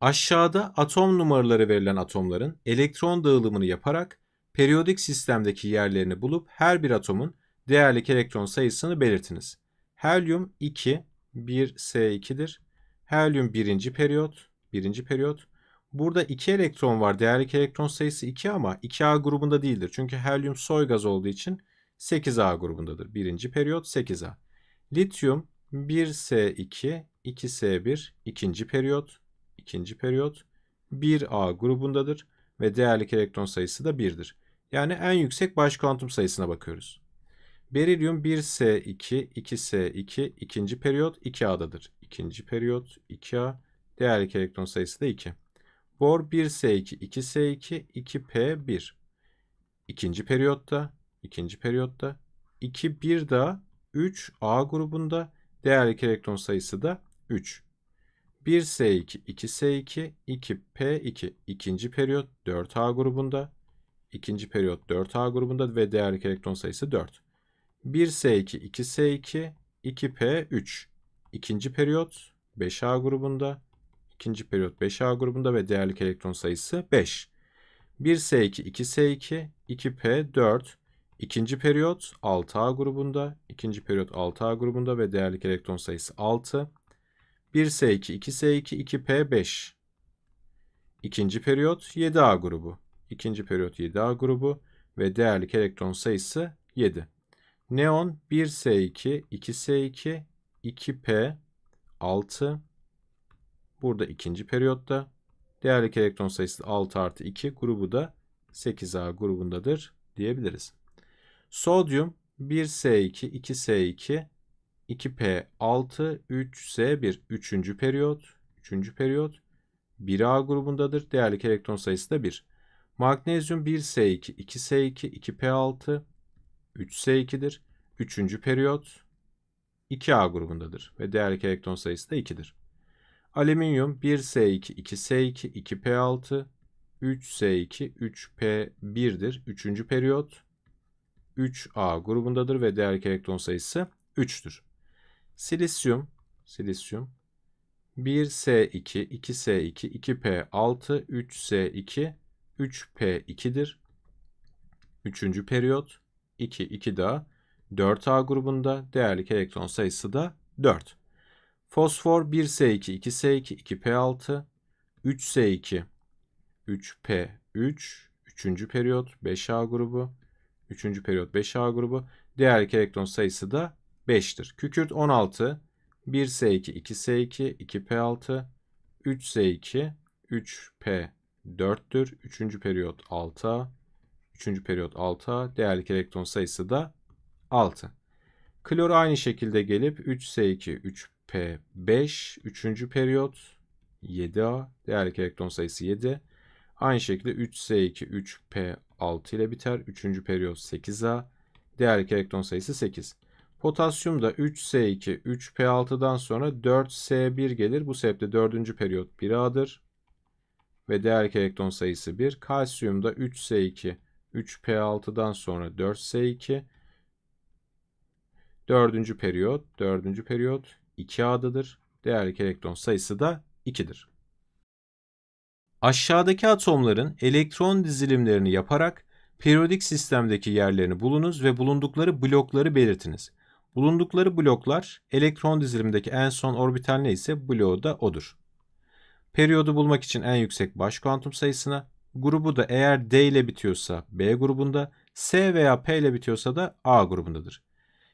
Aşağıda atom numaraları verilen atomların elektron dağılımını yaparak periyodik sistemdeki yerlerini bulup her bir atomun değerlik elektron sayısını belirtiniz. Helyum 2 1S2'dir. Helyum 1. periyot, 1. periyot. Burada 2 elektron var. Değerlik elektron sayısı 2 ama 2A grubunda değildir. Çünkü helyum soy gaz olduğu için 8A grubundadır. 1. periyot 8A. Lityum 1S2, 2S1, 2. periyot, ikinci periyot 1A grubundadır ve değerlik elektron sayısı da 1'dir. Yani en yüksek baş kuantum sayısına bakıyoruz. Berilyum 1S2, 2S2, ikinci periyot 2A'dadır. İkinci periyot 2A, değerlik elektron sayısı da 2. Bor 1S2, 2S2, 2P1. İkinci periyotta, ikinci periyotta 2 1 da 3 A grubunda değerlik elektron sayısı da 3. 1S2, 2S2, 2P2 ikinci periyot 4A grubunda. ikinci periyot 4A grubunda ve değerlik elektron sayısı 4. 1S2, 2S2, 2P3 ikinci periyot 5A grubunda. ikinci periyot 5A grubunda ve değerlik elektron sayısı 5. 1S2, 2S2, 2P4 ikinci periyot 6A grubunda. ikinci periyot 6A grubunda ve değerlik elektron sayısı 6. 1S2, 2S2, 2P5. İkinci periyot 7A grubu. İkinci periyot 7A grubu ve değerlik elektron sayısı 7. Neon 1S2, 2S2, 2P, 6. Burada ikinci periyotta değerlik elektron sayısı 6 artı 2 grubu da 8A grubundadır diyebiliriz. Sodyum 1S2, 2S2, 2P6, 3S1 3. periyot, 3. periyot 1A grubundadır. Değerlik elektron sayısı da 1. Magnezyum 1S2, 2S2, 2P6, 3S2'dir. 3. periyot 2A grubundadır ve değerlik elektron sayısı da 2'dir. Alüminyum 1S2, 2S2, 2P6, 3S2, 3P1'dir. 3. periyot 3A grubundadır ve değerlik elektron sayısı 3'tür. Silisyum, silisyum 1S2, 2S2, 2P6, 3S2, 3P2'dir. Üçüncü periyot 2, 2 daha 4A grubunda değerlik elektron sayısı da 4. Fosfor 1S2, 2S2, 2P6, 3S2, 3P3, Üçüncü periyot 5A grubu, Üçüncü periyot 5A grubu. Değerlik elektron sayısı da 5'tir. Kükürt 16, 1S2, 2S2, 2P6, 3S2, 3P4'tür. 3. periyot 6, 3. periyot 6. Değerli elektron sayısı da 6. Klor aynı şekilde gelip 3S2, 3P5, 3. periyot 7A. değerli elektron sayısı 7. Aynı şekilde 3S2, 3P6 ile biter. 3. periyot 8A. değerli elektron sayısı 8. Potasyum da 3S2, 3P6'dan sonra 4S1 gelir. Bu sebeple 4. periyot 1A'dır. Ve değer elektron sayısı 1. Kalsiyum da 3S2, 3P6'dan sonra 4S2. 4. periyot, 4. periyot 2A'dadır. Değer elektron sayısı da 2'dir. Aşağıdaki atomların elektron dizilimlerini yaparak periyodik sistemdeki yerlerini bulunuz ve bulundukları blokları belirtiniz. Bulundukları bloklar elektron dizilimindeki en son orbital neyse bloğu da odur. Periyodu bulmak için en yüksek baş kuantum sayısına, grubu da eğer D ile bitiyorsa B grubunda, S veya P ile bitiyorsa da A grubundadır.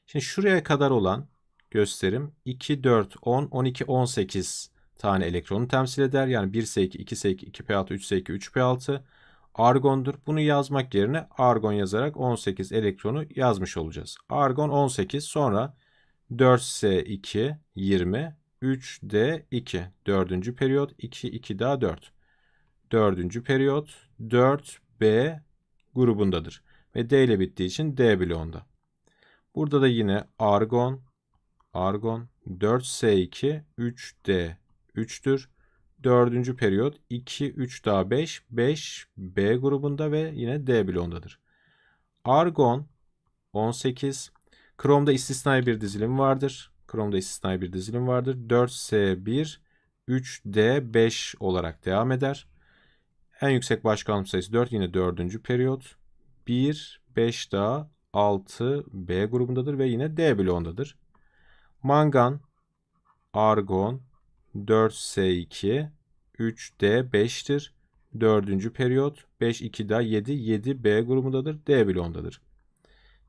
Şimdi şuraya kadar olan gösterim 2, 4, 10, 12, 18 tane elektronu temsil eder. Yani 1S2, 2S2, 2P6, 3S2, 3P6 argondur. Bunu yazmak yerine argon yazarak 18 elektronu yazmış olacağız. Argon 18 sonra 4S2 20 3D2 4. periyot 2 2 daha 4. 4. periyot 4B grubundadır ve D ile bittiği için D bloğunda. Burada da yine argon argon 4S2 3D3'tür dördüncü periyot 2, 3 daha 5, 5 B grubunda ve yine D bloğundadır. Argon 18. Chrome'da istisnai bir dizilim vardır. Chrome'da istisnai bir dizilim vardır. 4S1, 3D5 olarak devam eder. En yüksek baş kalım sayısı 4 yine dördüncü periyot. 1, 5 daha 6 B grubundadır ve yine D bloğundadır. Mangan, argon, 4S2, 3D5'tir. Dördüncü periyot 5 2'da 7 7 B grubundadır. D bloğundadır.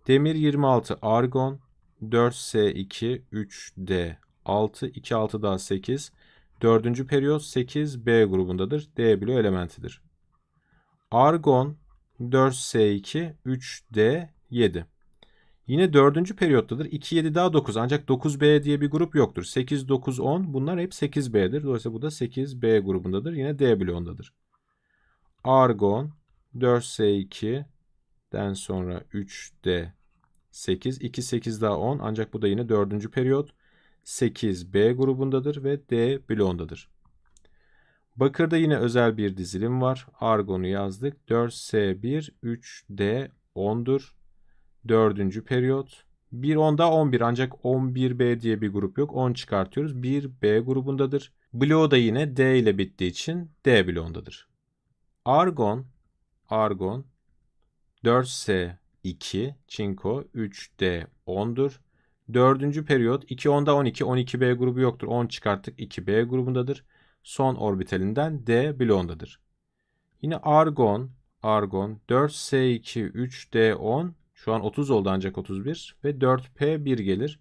Demir 26 argon 4S2 3D 6 2 6 daha 8 dördüncü periyot 8 B grubundadır. D bloğu elementidir. Argon 4S2 3D 7 Yine dördüncü periyottadır. 2, 7 daha 9 ancak 9B diye bir grup yoktur. 8, 9, 10 bunlar hep 8B'dir. Dolayısıyla bu da 8B grubundadır. Yine D bloğundadır. Argon 4S2'den sonra 3D 8, 2, 8 daha 10 ancak bu da yine dördüncü periyot. 8B grubundadır ve D bloğundadır. Bakırda yine özel bir dizilim var. Argon'u yazdık. 4S1, 3D10'dur. 4. periyot. 1 10'da 11 ancak 11B diye bir grup yok. 10 çıkartıyoruz. 1B grubundadır. Bloğu da yine D ile bittiği için D bloğundadır. Argon, argon 4S2, çinko 3D10'dur. Dördüncü periyot 2 10'da 12, 12B grubu yoktur. 10 çıkarttık 2B grubundadır. Son orbitalinden D bloğundadır. Yine argon, argon 4S2, 3D10 şu an 30 oldu ancak 31 ve 4P1 gelir.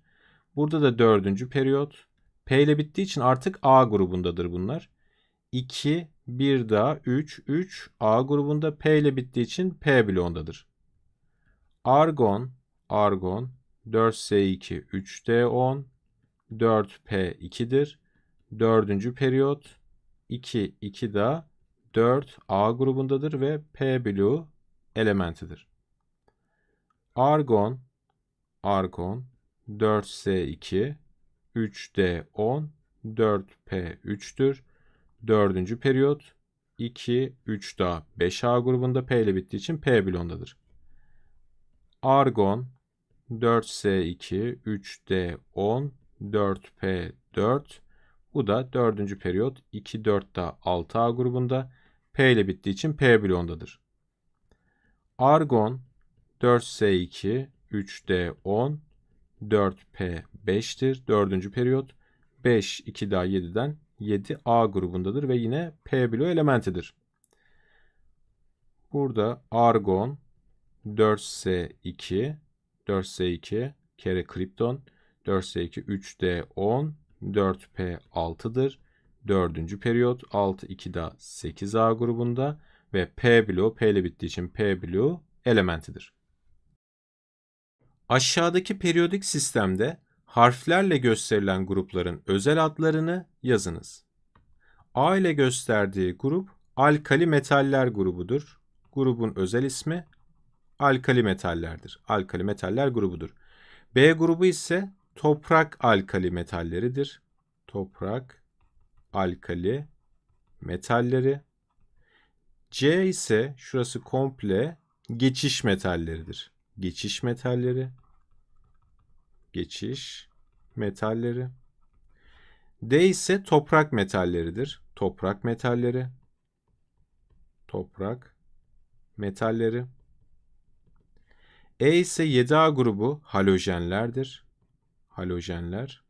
Burada da dördüncü periyot. P ile bittiği için artık A grubundadır bunlar. 2, 1 daha 3, 3 A grubunda P ile bittiği için P bloğundadır. Argon, argon 4S2, 3D10, 4P2'dir. Dördüncü periyot 2, 2 daha 4 A grubundadır ve P bloğu elementidir. Argon, argon 4S2, 3D10, 4P3'tür. Dördüncü periyot 2, 3D, 5A grubunda P ile bittiği için P blondadır. Argon 4S2, 3D10, 4P4. Bu da dördüncü periyot 2, 4D, 6A grubunda P ile bittiği için P blondadır. Argon 4S2, 3D10, 4P5'tir. Dördüncü periyot. 5, 2 daha 7'den 7A grubundadır ve yine P bloğu elementidir. Burada argon 4S2, 4S2 kere kripton, 4S2 3D10, 4P6'dır. Dördüncü periyot 6, 2 daha 8A grubunda ve P bloğu P ile bittiği için P bloğu elementidir. Aşağıdaki periyodik sistemde harflerle gösterilen grupların özel adlarını yazınız. A ile gösterdiği grup alkali metaller grubudur. Grubun özel ismi alkali metallerdir. Alkali metaller grubudur. B grubu ise toprak alkali metalleridir. Toprak alkali metalleri. C ise şurası komple geçiş metalleridir. Geçiş metalleri geçiş metalleri. D ise toprak metalleridir. Toprak metalleri. Toprak metalleri. E ise 7A grubu halojenlerdir. Halojenler.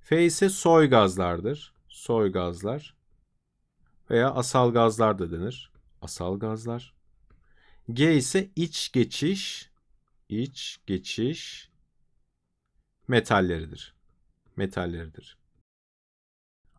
F ise soy gazlardır. Soy gazlar. Veya asal gazlar da denir. Asal gazlar. G ise iç geçiş, iç geçiş metalleridir. Metalleridir.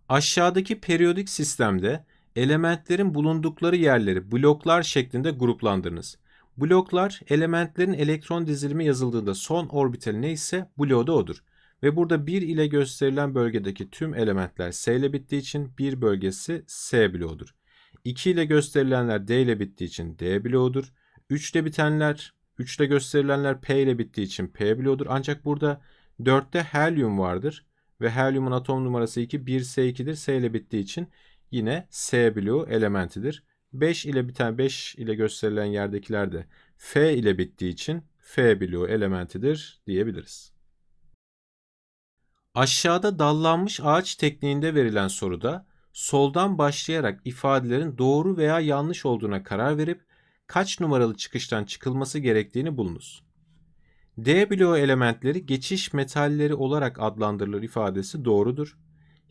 Aşağıdaki periyodik sistemde elementlerin bulundukları yerleri bloklar şeklinde gruplandırınız. Bloklar elementlerin elektron dizilimi yazıldığında son orbitali neyse bloğu da odur. Ve burada 1 ile gösterilen bölgedeki tüm elementler S ile bittiği için 1 bölgesi S bloğudur. 2 ile gösterilenler D ile bittiği için D bloğudur. 3 ile bitenler 3 ile gösterilenler P ile bittiği için P bloğudur. Ancak burada 4'te helyum vardır ve helyumun atom numarası 2 1S2'dir. S ile bittiği için yine S blue elementidir. 5 ile biten 5 ile gösterilen yerdekiler de F ile bittiği için F blue elementidir diyebiliriz. Aşağıda dallanmış ağaç tekniğinde verilen soruda soldan başlayarak ifadelerin doğru veya yanlış olduğuna karar verip kaç numaralı çıkıştan çıkılması gerektiğini bulunuz. D bloğu elementleri geçiş metalleri olarak adlandırılır ifadesi doğrudur.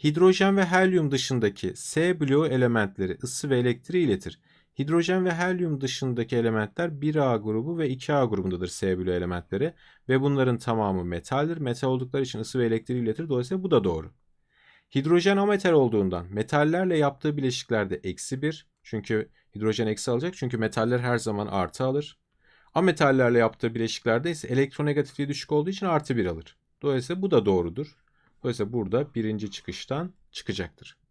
Hidrojen ve helyum dışındaki S bloğu elementleri ısı ve elektriği iletir. Hidrojen ve helyum dışındaki elementler 1A grubu ve 2A grubundadır S bloğu elementleri ve bunların tamamı metaldir. Metal oldukları için ısı ve elektriği iletir. Dolayısıyla bu da doğru. Hidrojen ametal olduğundan metallerle yaptığı bileşiklerde eksi 1. Çünkü hidrojen eksi alacak. Çünkü metaller her zaman artı alır. Ametallerle yaptığı bileşiklerde ise elektronegatifliği düşük olduğu için artı 1 alır. Dolayısıyla bu da doğrudur. Dolayısıyla burada birinci çıkıştan çıkacaktır.